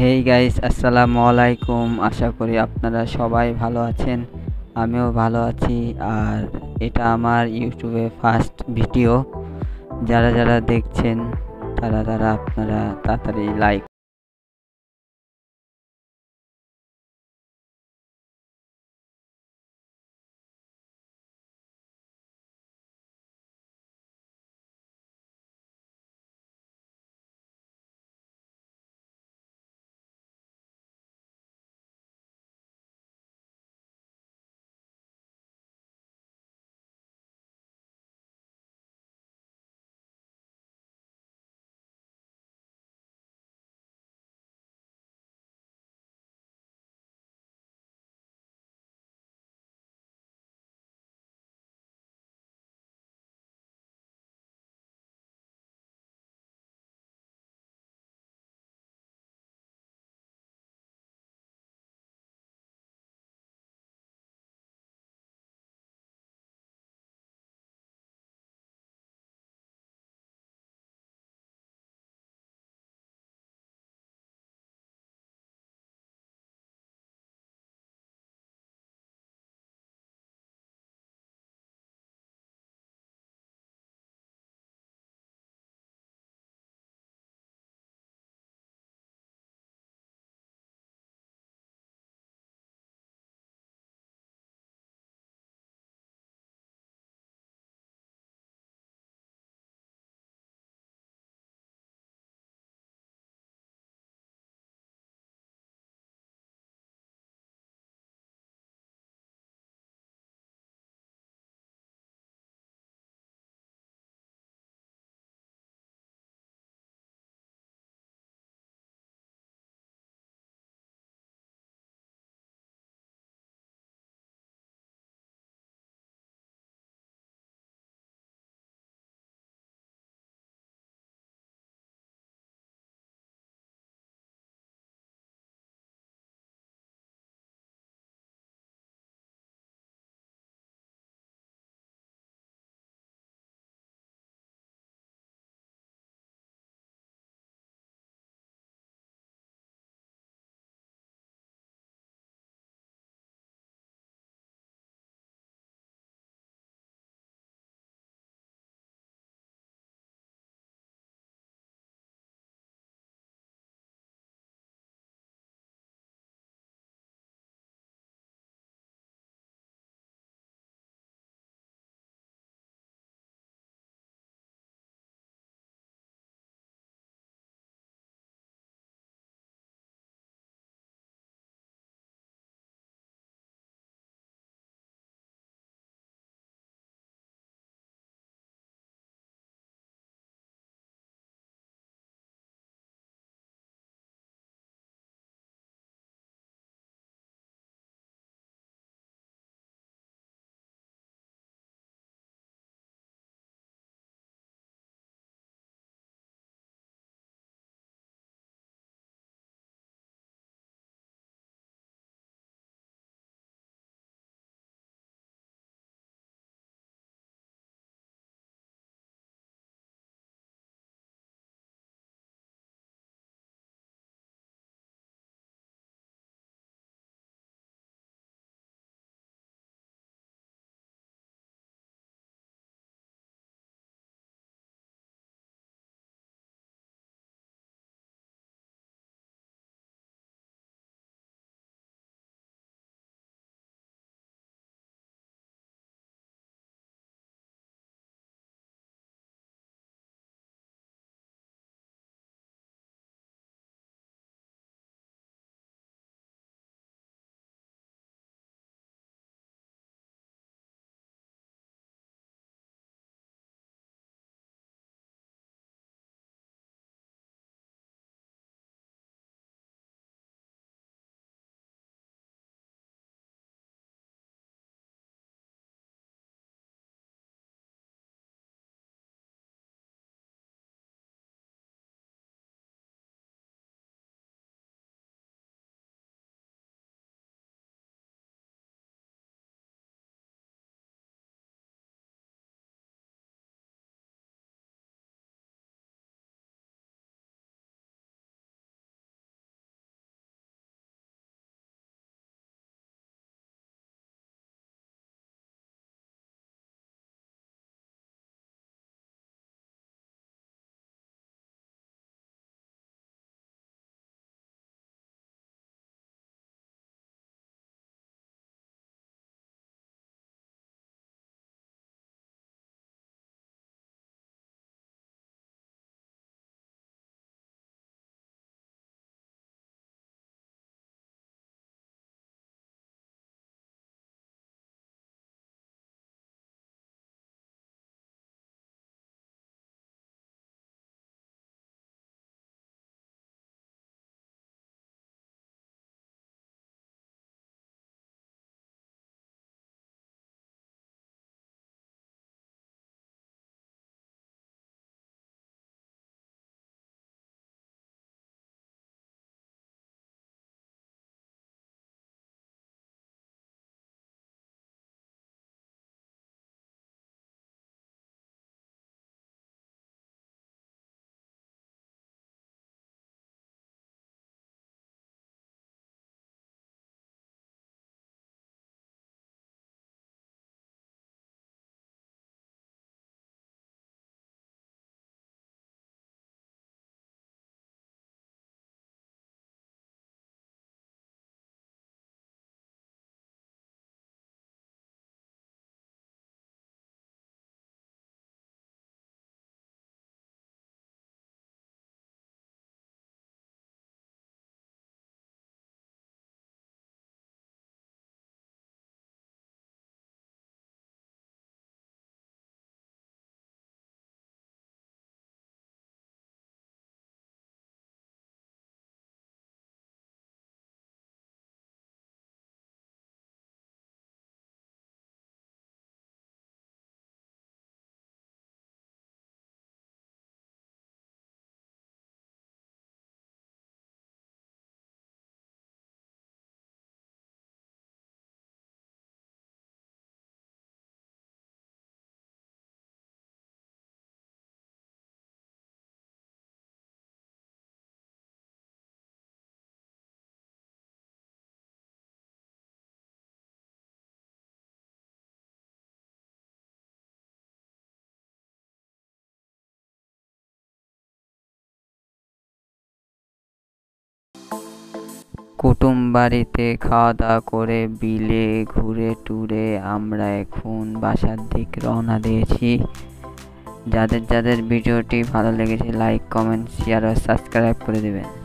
hey guys আসসালামু আলাইকুম আশা করি আপনারা সবাই ভালো আছেন আমিও ভালো আছি আর এটা আমার ইউটিউবে ফার্স্ট ভিডিও যারা যারা দেখছেন তারা তারা আপনারা তাড়াতাড়ি লাইক কুটুম বাড়িতে খাওয়া দাওয়া করে বিলে ঘুরে টুরে আমরা এখন বাসার দিক রওনা দিয়েছি যাদের যাদের ভিডিওটি ভালো লেগেছে লাইক কমেন্ট শেয়ার ও সাবস্ক্রাইব করে দেবেন